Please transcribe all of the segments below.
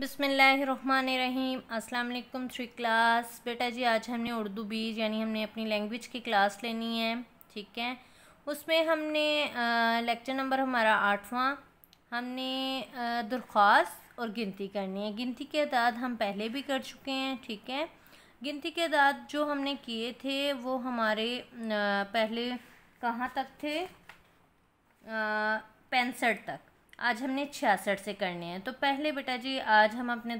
बिसमीम अस्सलाम three class बेटा जी आज हमने उर्दू बीज यानी हमने अपनी लैंग्वेज की क्लास लेनी है ठीक है उसमें हमने लेक्चर नंबर हमारा आठवां हमने दरख्वास्त और गिनती करनी है गिनती के अदाद हम पहले भी कर चुके हैं ठीक है गिनती के अदाद जो हमने किए थे वो हमारे पहले कहाँ तक थे पैंसठ तक आज हमने छियासठ से करने हैं तो पहले बेटा जी आज हम अपने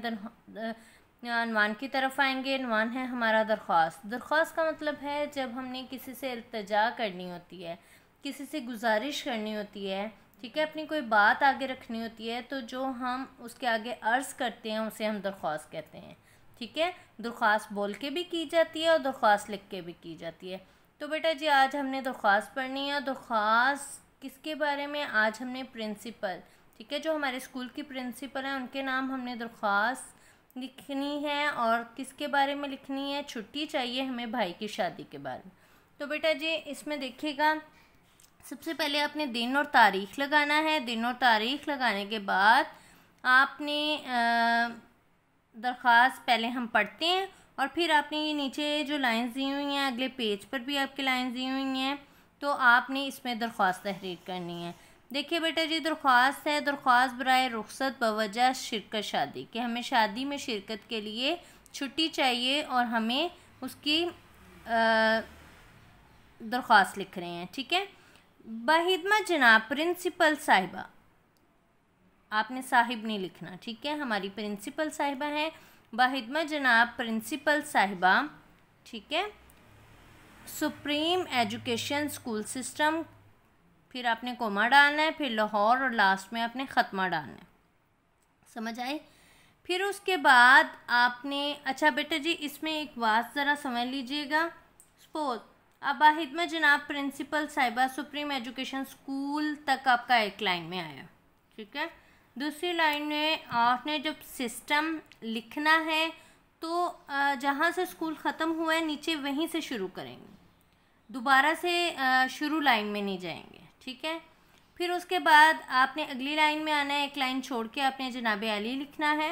अनवान की तरफ आएंगे अनवान है हमारा दरख्वास्त दरख्वास्त का मतलब है जब हमने किसी से अल्तजा करनी होती है किसी से गुजारिश करनी होती है ठीक है अपनी कोई बात आगे रखनी होती है तो जो हम उसके आगे अर्ज़ करते हैं उसे हम दरख्वास्त कहते हैं ठीक है दरख्वास्त बोल के भी की जाती है और दरख्वास्त लिख के भी की जाती है तो बेटा जी आज हमने दरख्वास्त पढ़नी है दरख्वास्त किसके बारे में आज हमने प्रिंसिपल ठीक है जो हमारे स्कूल की प्रिंसिपल हैं उनके नाम हमने दरख्वास्त लिखनी है और किसके बारे में लिखनी है छुट्टी चाहिए हमें भाई की शादी के बारे में तो बेटा जी इसमें देखिएगा सबसे पहले आपने दिन और तारीख लगाना है दिन और तारीख लगाने के बाद आपने दरख्वास्त पहले हम पढ़ते हैं और फिर आपने ये नीचे जो लाइन्स दी हुई हैं अगले पेज पर भी आपकी लाइन्स दी हुई हैं तो आपने इसमें दरख्वास्त तहरीर करनी है देखिए बेटा जी दरख्वास्त है दरख्वास्त बर रुख्सत बवजह शिरकत शादी कि हमें शादी में शिरकत के लिए छुट्टी चाहिए और हमें उसकी दरख्वास्त लिख रहे हैं ठीक है बाहिदमा जनाब प्रिंसिपल साहिबा आपने साहिब नहीं लिखना ठीक है हमारी प्रिंसिपल साहिबा हैं बाहिदमा जनाब प्रिंसिपल साहिबा ठीक है सुप्रीम एजुकेशन स्कूल सिस्टम फिर आपने कोमा डालना है फिर लाहौर और लास्ट में आपने ख़त्मा डालना है समझ आई फिर उसके बाद आपने अच्छा बेटा जी इसमें एक बात ज़रा समझ लीजिएगा सपोज अब आहिद में जनाब प्रिंसिपल साहिबा सुप्रीम एजुकेशन स्कूल तक आपका एक लाइन में आया ठीक है दूसरी लाइन में आपने जब सिस्टम लिखना है तो जहाँ से स्कूल ख़त्म हुआ है नीचे वहीं से शुरू करेंगे दोबारा से शुरू लाइन में नहीं जाएंगे ठीक है फिर उसके बाद आपने अगली लाइन में आना है एक लाइन छोड़ के आपने जनाब आली लिखना है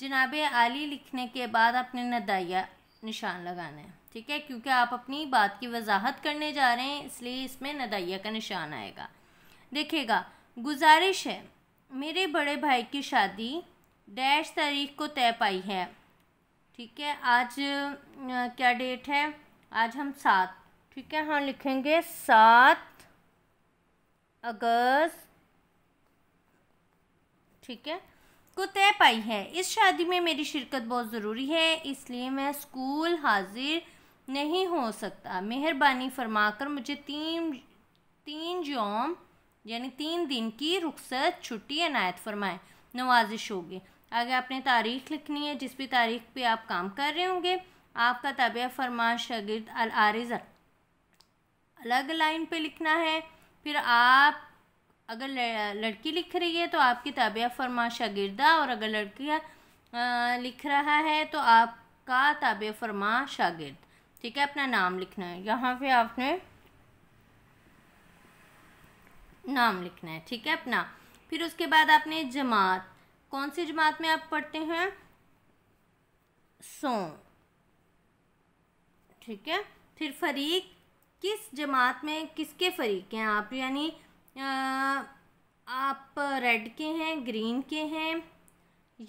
जनाब आली लिखने के बाद आपने नदाइया निशान लगाना है ठीक है क्योंकि आप अपनी बात की वजाहत करने जा रहे हैं इसलिए इसमें नदाइया का निशान आएगा देखिएगा गुजारिश है मेरे बड़े भाई की शादी डैश तारीख को तय पाई है ठीक है आज क्या डेट है आज हम सात ठीक है हाँ लिखेंगे सात अगस्त ठीक है को तय पाई है इस शादी में मेरी शिरकत बहुत ज़रूरी है इसलिए मैं स्कूल हाजिर नहीं हो सकता मेहरबानी फरमाकर मुझे तीन तीन जॉम यानी तीन दिन की रुखसत छुट्टी अनायत फरमाएं नवाजिश होगी आगे आपने तारीख लिखनी है जिस भी तारीख पे आप काम कर रहे होंगे आपका तबिया फरमा शगिर्द अल आरिज अलग लाइन पे लिखना है फिर आप अगर लड़की लिख रही है तो आपकी ताबिया फरमा शागिर्दा और अगर लड़की लिख रहा है तो आपका ताबिया फरमा शागिर्द ठीक है अपना नाम लिखना है यहाँ पे आपने नाम लिखना है ठीक है अपना फिर उसके बाद आपने जमात कौन सी जमात में आप पढ़ते हैं सो ठीक है फिर फरीक किस जमात में किसके फरीक हैं आप यानी आप रेड के हैं ग्रीन के हैं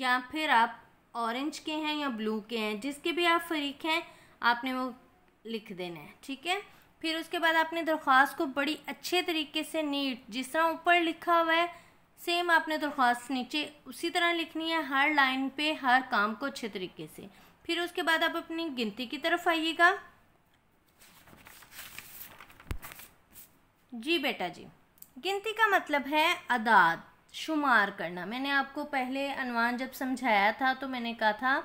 या फिर आप ऑरेंज के हैं या ब्लू के हैं जिसके भी आप फरीक हैं आपने वो लिख देना है ठीक है फिर उसके बाद आपने दरख्वास्त को बड़ी अच्छे तरीके से नीट जिस तरह ऊपर लिखा हुआ है सेम आपने दरख्वास्त नीचे उसी तरह लिखनी है हर लाइन पे हर काम को अच्छे तरीके से फिर उसके बाद आप अपनी गिनती की तरफ आइएगा जी बेटा जी गिनती का मतलब है अदाद शुमार करना मैंने आपको पहले अनवान जब समझाया था तो मैंने कहा था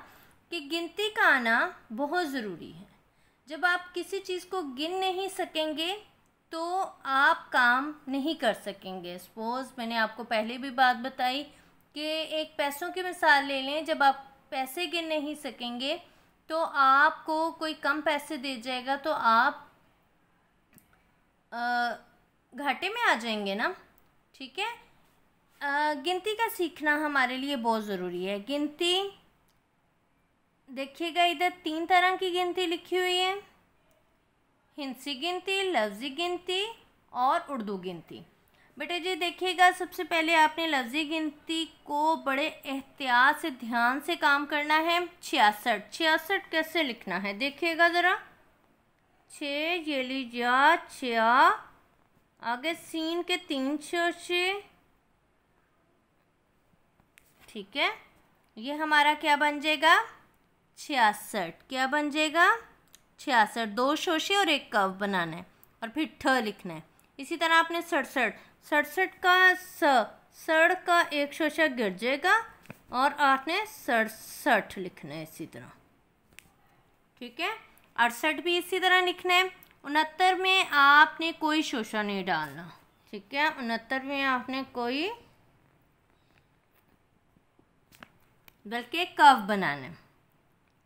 कि गिनती का आना बहुत ज़रूरी है जब आप किसी चीज़ को गिन नहीं सकेंगे तो आप काम नहीं कर सकेंगे सपोज़ मैंने आपको पहले भी बात बताई कि एक पैसों की मिसाल ले लें जब आप पैसे गिन नहीं सकेंगे तो आपको कोई कम पैसे दे जाएगा तो आप आ, घाटे में आ जाएंगे ना ठीक है गिनती का सीखना हमारे लिए बहुत ज़रूरी है गिनती देखिएगा इधर तीन तरह की गिनती लिखी हुई है हिंसी गिनती लफ्ज़ी गिनती और उर्दू गिनती बेटे जी देखिएगा सबसे पहले आपने लफ्ज़ी गिनती को बड़े एहतियात से ध्यान से काम करना है छियासठ छियासठ कैसे लिखना है देखिएगा ज़रा छ ये लीजिए छिया आगे सीन के तीन चर्चे ठीक है ये हमारा क्या बन जाएगा छियासठ क्या बन जाएगा छियासठ दो शोशे और एक कव बनाना है और फिर ठ लिखना है इसी तरह आपने सड़सठ सड़सठ का स सड़ का एक शोशा गिर जाएगा और आपने सड़सठ लिखना है इसी तरह ठीक है अड़सठ भी इसी तरह लिखना है उनहत्तर में आपने कोई शोषण नहीं डालना ठीक है उनहत्तर में आपने कोई बल्कि कव बनाना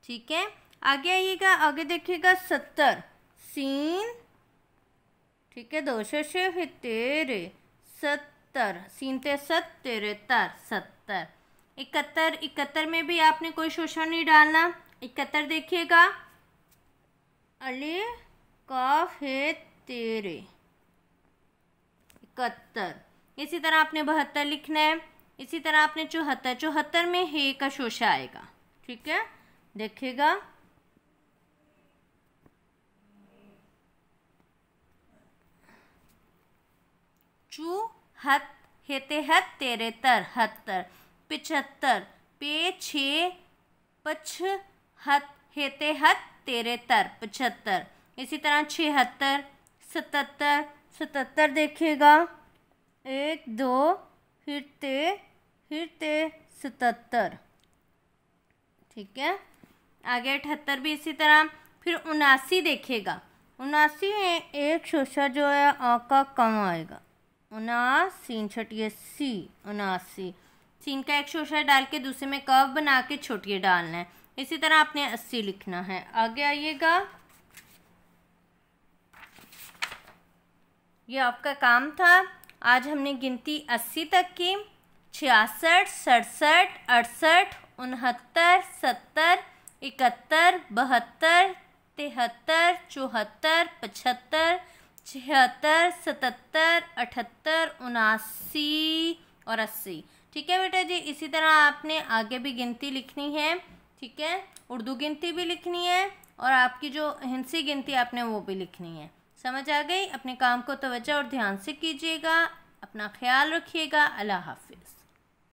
ठीक है आगे आइएगा आगे देखिएगा सत्तर सीन ठीक है दो शोषे तेरे सत्तर सीन ते सत तेरे तर सत्तर इकहत्तर इकहत्तर में भी आपने कोई शोषण नहीं डालना इकहत्तर देखिएगा अली कफ है तेरे इकहत्तर इसी तरह आपने बहत्तर लिखना है इसी तरह आपने चौहत्तर चौहत्तर में हे का शोषा आएगा ठीक है देखिएगा चू हत हेते हत तेरे तर हत्तर पिछहत्तर पे छे पछ हत हेते हत तेरे तर पचहत्तर इसी तरह छिहत्तर सतहत्तर सतहत्तर देखिएगा एक दो फिर ते फिर ते सतहत्तर ठीक है आगे अठहत्तर भी इसी तरह फिर उनासी देखिएगा उनासी में एक शोषा जो है आ का कम आएगा उनासी छटिए सी उनासी सीन का एक शोषा डाल के दूसरे में कव बना के छोटिए डालना है इसी तरह आपने अस्सी लिखना है आगे आइएगा ये आपका काम था आज हमने गिनती अस्सी तक की छियासठ सड़सठ अड़सठ उनहत्तर सत्तर इकहत्तर बहत्तर तिहत्तर चौहत्तर पचहत्तर छिहत्तर सतहत्तर अठहत्तर उनासी और अस्सी ठीक है बेटा जी इसी तरह आपने आगे भी गिनती लिखनी है ठीक है उर्दू गिनती भी लिखनी है और आपकी जो हिंसी गिनती आपने वो भी लिखनी है समझ आ गई अपने काम को तवज्जो और ध्यान से कीजिएगा अपना ख्याल रखिएगा अल्लाह हाफिज़